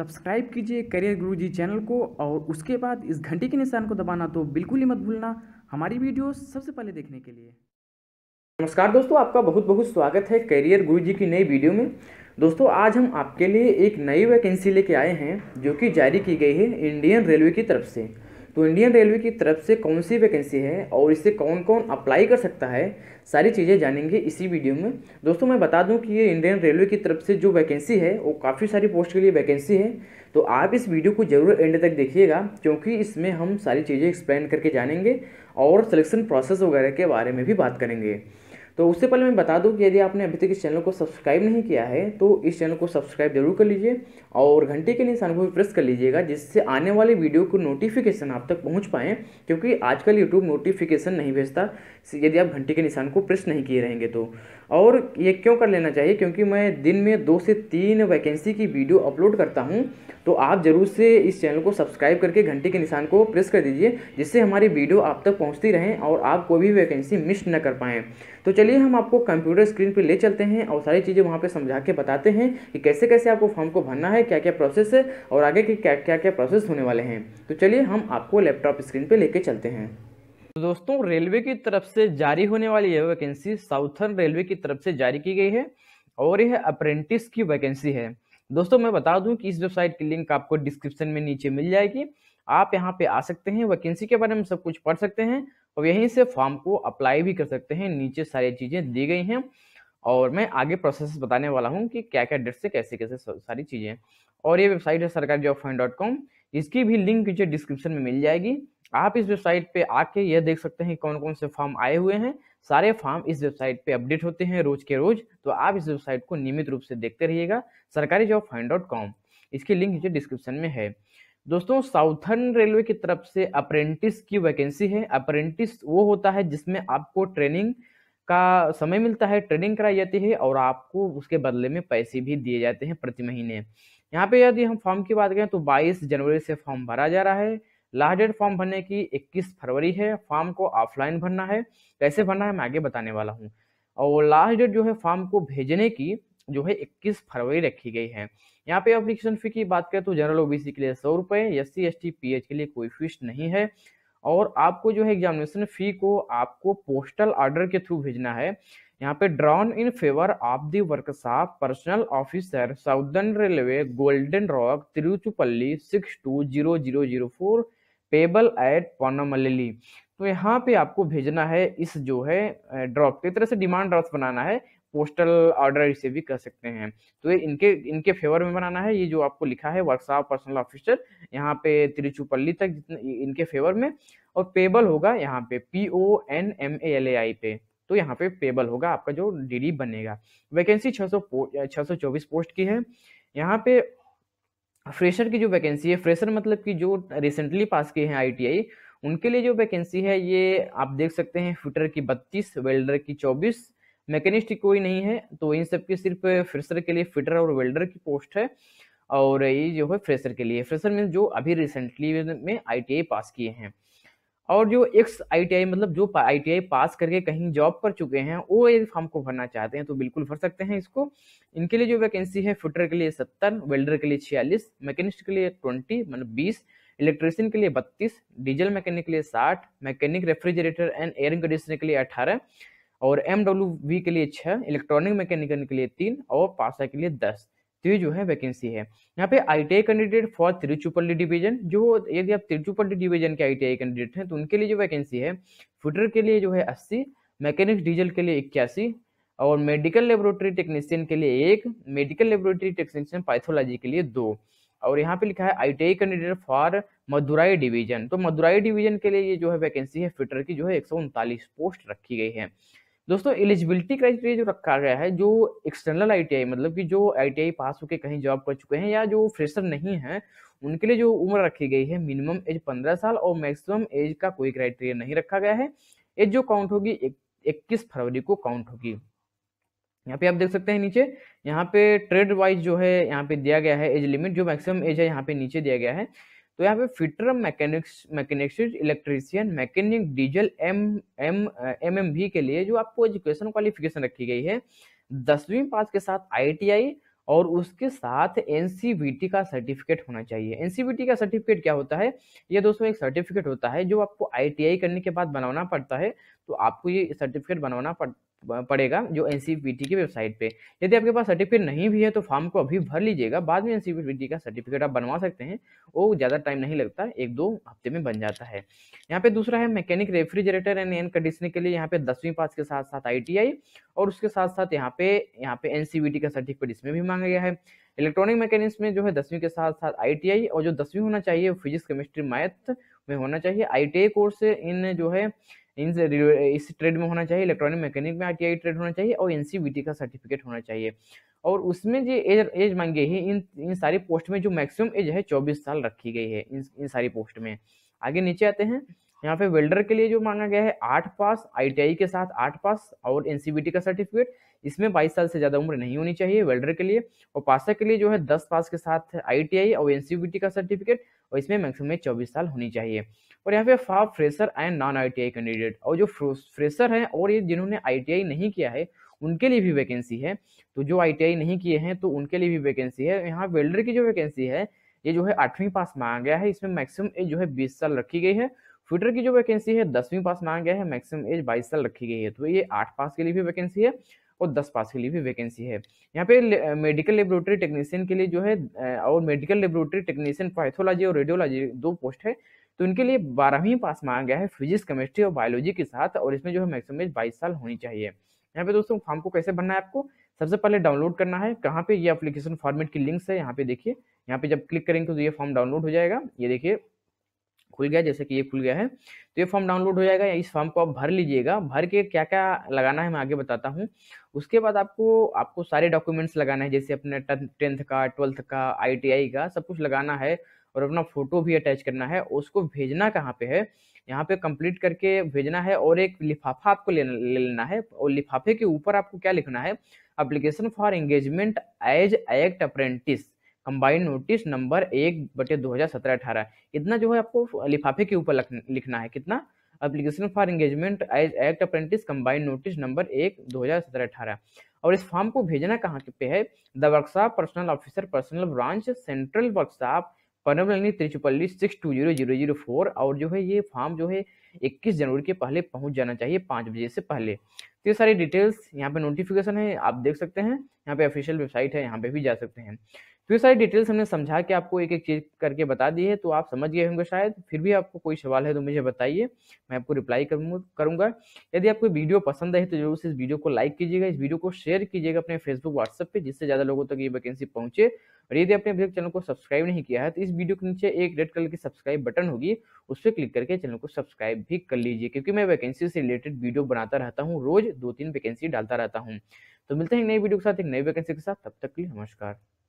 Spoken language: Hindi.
सब्सक्राइब कीजिए करियर गुरु जी चैनल को और उसके बाद इस घंटे के निशान को दबाना तो बिल्कुल ही मत भूलना हमारी वीडियो सबसे पहले देखने के लिए नमस्कार दोस्तों आपका बहुत बहुत स्वागत है करियर गुरु जी की नई वीडियो में दोस्तों आज हम आपके लिए एक नई वैकेंसी लेके आए हैं जो कि जारी की गई है इंडियन रेलवे की तरफ से तो इंडियन रेलवे की तरफ से कौन सी वैकेंसी है और इससे कौन कौन अप्लाई कर सकता है सारी चीज़ें जानेंगे इसी वीडियो में दोस्तों मैं बता दूं कि ये इंडियन रेलवे की तरफ से जो वैकेंसी है वो काफ़ी सारी पोस्ट के लिए वैकेंसी है तो आप इस वीडियो को जरूर एंड तक देखिएगा क्योंकि इसमें हम सारी चीज़ें एक्सप्लेन करके जानेंगे और सलेक्शन प्रोसेस वगैरह के बारे में भी बात करेंगे तो उससे पहले मैं बता दूं कि यदि आपने अभी तक इस चैनल को सब्सक्राइब नहीं किया है तो इस चैनल को सब्सक्राइब जरूर कर लीजिए और घंटे के निशान को भी प्रेस कर लीजिएगा जिससे आने वाले वीडियो को नोटिफिकेशन आप तक पहुँच पाएँ क्योंकि आजकल यूट्यूब नोटिफिकेशन नहीं भेजता यदि आप घंटे के निशान को प्रेस नहीं किए रहेंगे तो और ये क्यों कर लेना चाहिए क्योंकि मैं दिन में दो से तीन वैकेंसी की वीडियो अपलोड करता हूँ तो आप ज़रूर से इस चैनल को सब्सक्राइब करके घंटे के निशान को प्रेस कर दीजिए जिससे हमारी वीडियो आप तक पहुँचती रहें और आप कोई भी वैकेंसी मिस न कर पाएँ तो चलिए हम आपको कंप्यूटर स्क्रीन पर ले चलते हैं और सारी चीज़ें वहाँ पर समझा के बताते हैं कि कैसे कैसे आपको फॉर्म को भरना है क्या क्या प्रोसेस है और आगे के क्या क्या क्या प्रोसेस होने वाले हैं तो चलिए हम आपको लैपटॉप स्क्रीन पर ले चलते हैं तो दोस्तों रेलवे की तरफ से जारी होने वाली यह वैकेंसी साउथर्न रेलवे की तरफ से जारी की गई है और यह अप्रेंटिस की वैकेंसी है दोस्तों मैं बता दूं कि इस वेबसाइट की लिंक आपको डिस्क्रिप्शन में नीचे मिल जाएगी आप यहाँ पे आ सकते हैं वैकेंसी के बारे में सब कुछ पढ़ सकते हैं और यहीं से फॉर्म को अप्लाई भी कर सकते हैं नीचे सारी चीज़ें दी गई हैं और मैं आगे प्रोसेस बताने वाला हूँ कि क्या क्या डेट से कैसे कैसे सारी चीज़ें और ये वेबसाइट है सरकारी जॉब फाइन डॉट कॉम इसकी भी लिंक मुझे डिस्क्रिप्शन में मिल जाएगी आप इस वेबसाइट पे आके यह देख सकते हैं कौन कौन से फॉर्म आए हुए हैं सारे फॉर्म इस वेबसाइट पे अपडेट होते हैं रोज के रोज तो आप इस वेबसाइट को नियमित रूप से देखते रहिएगा सरकारी जॉब फाइन डॉट कॉम इसकी लिंक नीचे डिस्क्रिप्शन में है दोस्तों साउथर्न रेलवे की तरफ से अप्रेंटिस की वैकेंसी है अप्रेंटिस वो होता है जिसमें आपको ट्रेनिंग का समय मिलता है ट्रेनिंग कराई जाती है और आपको उसके बदले में पैसे भी दिए जाते हैं प्रति महीने यहाँ पे यदि हम फॉर्म की बात करें तो 22 जनवरी से फॉर्म भरा जा रहा है लास्ट डेट फॉर्म भरने की 21 फरवरी है फॉर्म को ऑफलाइन भरना है कैसे भरना है मैं आगे बताने वाला हूँ और लास्ट डेट जो है फॉर्म को भेजने की जो है इक्कीस फरवरी रखी गई है यहाँ पे एप्लीकेशन फी की बात करें तो जनरल ओबीसी के लिए सौ रुपये एस सी के लिए कोई फीस नहीं है और आपको जो है एग्जामिनेशन फी को आपको पोस्टल ऑर्डर के थ्रू भेजना है यहाँ पे drawn in favour of the workshop personal officer southern railway golden rock Tiruchirappalli six two zero zero zero four payable at Ponmalai तो यहाँ पे आपको भेजना है इस जो है ड्रॉप की तरह से डिमांड ड्राफ्ट बनाना है पोस्टल ऑर्डर से भी कर सकते हैं तो ये इनके इनके फेवर में बनाना है ये जो आपको लिखा है वर्कशॉप पर्सनल ऑफिसर यहाँ पे त्रिचुपल्ली तक इनके फेवर में और पेबल होगा यहाँ पे P O N M A L A I पे तो यहाँ पे पेबल होगा आपका जो डीडी बनेगा वैकेंसी 600 624 पोस्ट की है यहाँ पे फ्रेशर की जो वैकेंसी है फ्रेशर मतलब कि जो रिसेंटली पास किए हैं आईटीआई उनके लिए जो वैकेंसी है ये आप देख सकते हैं फिटर की बत्तीस वेल्डर की चौबीस मैकेनिस्ट कोई नहीं है तो इन सब की सिर्फ फ्रेशर के लिए फिटर और वेल्डर की पोस्ट है और ये जो है फ्रेशर के लिए फ्रेशर मीन जो अभी रिसेंटली में आई पास किए हैं और जो एक्स आई मतलब जो आई पास करके कहीं जॉब कर चुके हैं वो ये फॉर्म को भरना चाहते हैं तो बिल्कुल भर सकते हैं इसको इनके लिए जो वैकेंसी है फिटर के लिए सत्तर वेल्डर के लिए छियालीस मैकेनिस्ट के लिए ट्वेंटी मतलब बीस इलेक्ट्रिशियन के लिए बत्तीस डीजल मैकेनिक के लिए साठ mechanic refrigerator and air conditioner के लिए अठारह और एम के लिए छः इलेक्ट्रॉनिक मैकेनिकल के लिए तीन और पासा के लिए दस तो ये जो है वैकेंसी है यहाँ पे I candidate for Tiruchirappalli division जो यदि आप त्रिचुपल्ली डिवीजन के आई कैंडिडेट हैं तो उनके लिए जो वैकेंसी है फिटर के लिए जो है अस्सी मैकेनिक्स डीजल के लिए इक्यासी और मेडिकल लेबोरेटरी टेक्नीशियन के लिए एक मेडिकल लेबोरेटरी टेक्नीशियन पाइथोलॉजी के लिए दो और यहाँ पे लिखा है I candidate for Madurai division तो मदुराई डिवीजन के लिए ये जो है वैकेंसी है फिटर की जो है एक पोस्ट रखी गई है दोस्तों एलिजिबिलिटी क्राइटेरिया जो रखा गया है जो एक्सटर्नल आईटीआई मतलब कि जो आईटीआई पास होकर कहीं जॉब कर चुके हैं या जो फ्रेशर नहीं है उनके लिए जो उम्र रखी गई है मिनिमम एज पंद्रह साल और मैक्सिमम एज का कोई क्राइटेरिया नहीं रखा गया है एज जो काउंट होगी इक्कीस फरवरी को काउंट होगी यहाँ पे आप देख सकते हैं नीचे यहाँ पे ट्रेड वाइज जो है यहाँ पे दिया गया है एज लिमिट जो मैक्सिमम एज है यहाँ पे नीचे दिया गया है तो यहाँ पे fitter mechanics mechanics electrician mechanic diesel M M M M B के लिए जो आपको एजुकेशन क्वालिफिकेशन रखी गई है दसवीं पास के साथ आईटीआई और उसके साथ एनसीबीटी का सर्टिफिकेट होना चाहिए एनसीबीटी का सर्टिफिकेट क्या होता है ये दोस्तों एक सर्टिफिकेट होता है जो आपको आईटीआई करने के बाद बनाना पड़ता है तो आपको ये सर्टिफिकेट बनवाना पड़ पड़ेगा जो एन की वेबसाइट पे यदि आपके पास सर्टिफिकेट नहीं भी है तो फॉर्म को अभी भर लीजिएगा बाद में एन का सर्टिफिकेट आप बनवा सकते हैं वो ज़्यादा टाइम नहीं लगता एक दो हफ्ते में बन जाता है यहाँ पे दूसरा है mechanic refrigerator and an conditioner के लिए यहाँ पे दसवीं पास के साथ साथ आई और उसके साथ साथ यहाँ पे यहाँ पे एन का सर्टिफिकेट इसमें भी मांगा गया है इलेक्ट्रॉनिक मैकेनिक्स में जो है दसवीं के साथ साथ आई और जो दसवीं होना चाहिए वो फिजिक्स केमिस्ट्री मैथ में होना चाहिए आई कोर्स इन जो है इन इस ट्रेड में होना चाहिए इलेक्ट्रॉनिक मैकेनिक में आई ट्रेड होना चाहिए और एन का सर्टिफिकेट होना चाहिए और उसमें जो एज एज मांगी है इन इन सारी पोस्ट में जो मैक्सिमम एज है चौबीस साल रखी गई है इन इन सारी पोस्ट में आगे नीचे आते हैं यहाँ पे वेल्डर के लिए जो मांगा गया है आठ पास आईटीआई के साथ आठ पास और एनसीबीटी का सर्टिफिकेट इसमें बाईस साल से ज़्यादा उम्र नहीं होनी चाहिए वेल्डर के लिए और पासा के लिए जो है दस पास के साथ आईटीआई और एनसीबीटी का सर्टिफिकेट और इसमें मैक्सिमम चौबीस साल होनी चाहिए और यहाँ पे फाव fresher and non I candidate और जो फ्रेशर है और ये जिन्होंने आई नहीं किया है उनके लिए भी वैकेंसी है तो जो आई नहीं किए हैं तो उनके लिए भी वैकेंसी है यहाँ वेल्डर की जो वैकेंसी है ये जो है आठवीं पास मांगा गया है इसमें मैक्सिमम एज जो है बीस साल रखी गई है ट्विटर की जो वैकेंसी है दसवीं पास मांगा गया है मैक्सिमम एज बाईस साल रखी गई है तो ये आठ पास के लिए भी वैकेंसी है और दस पास के लिए भी वैकेंसी है यहाँ पे मेडिकल लेबोरेटरी टेक्नीशियन के लिए जो है और मेडिकल लेबोरेटरी टेक्नीशियन पैथोलॉजी और रेडियोलॉजी दो पोस्ट है तो इनके लिए बारहवीं पास मांगा गया है फिजिक्स केमिस्ट्री और बायोलॉजी के साथ और इसमें जो है मैक्सिमम एज बाईस साल होनी चाहिए यहाँ पे दोस्तों फॉर्म को कैसे भरना है आपको सबसे पहले डाउनलोड करना है कहाँ पे ये एप्लीकेशन फॉर्मेट की लिंक्स है यहाँ पे देखिए यहाँ पे जब क्लिक करेंगे तो ये फॉर्म डाउनलोड हो जाएगा ये देखिए खुल गया जैसे कि ये खुल गया है तो ये फॉर्म डाउनलोड हो जाएगा इस फॉर्म को आप भर लीजिएगा भर के क्या क्या लगाना है मैं आगे बताता हूँ उसके बाद आपको आपको सारे डॉक्यूमेंट्स लगाना है जैसे अपने टेंथ का ट्वेल्थ का आई का सब कुछ लगाना है और अपना फोटो भी अटैच करना है उसको भेजना कहाँ पे है यहाँ पे कंप्लीट करके भेजना है और एक लिफाफा आपको लेना ले लेना है और लिफाफे के ऊपर आपको क्या लिखना है application for engagement as act apprentice combined notice number एक बटे दो हजार सत्रह अठारह इतना जो है आपको लिफाफे के ऊपर लिखना है कितना application for engagement as act apprentice combined notice number एक दो हजार सत्रह अठारह और इस फॉर्म को भेजना कहाँ पे है the workshop personal officer personal branch central workshop Ponmalai Tiruchirappalli six two zero zero zero four और जो है ये फॉर्म जो है इक्कीस जनवरी के पहले पहुंच जाना चाहिए पाँच बजे से पहले तो ये सारी डिटेल्स यहाँ पे नोटिफिकेशन है आप देख सकते हैं यहाँ पे ऑफिशियल वेबसाइट है यहाँ पे भी जा सकते हैं तो ये सारी डिटेल्स हमने समझा के आपको एक एक चीज़ करके बता दी है तो आप समझ गए होंगे शायद फिर भी आपको कोई सवाल है तो मुझे बताइए मैं आपको रिप्लाई करूँगा यदि आपको वीडियो पसंद है तो जरूर से इस वीडियो को लाइक कीजिएगा इस वीडियो को शेयर कीजिएगा अपने फेसबुक व्हाट्सएप पर जिससे ज़्यादा लोगों तक ये वैकेंसी पहुँचे और यदि आपने अभी चैनल को सब्सक्राइब नहीं किया है तो इस वीडियो के नीचे एक रेड कलर की सब्सक्राइब बटन होगी उस पर क्लिक करके चैनल को सब्सक्राइब भी कर लीजिए क्योंकि मैं वैकेंसी से रिलेटेड वीडियो बनाता रहता हूँ रोज़ दो तीन वैकेंसी डालता रहता हूँ तो मिलते हैं नई वीडियो के साथ एक नई वैकेंसी के साथ तब तक के लिए नमस्कार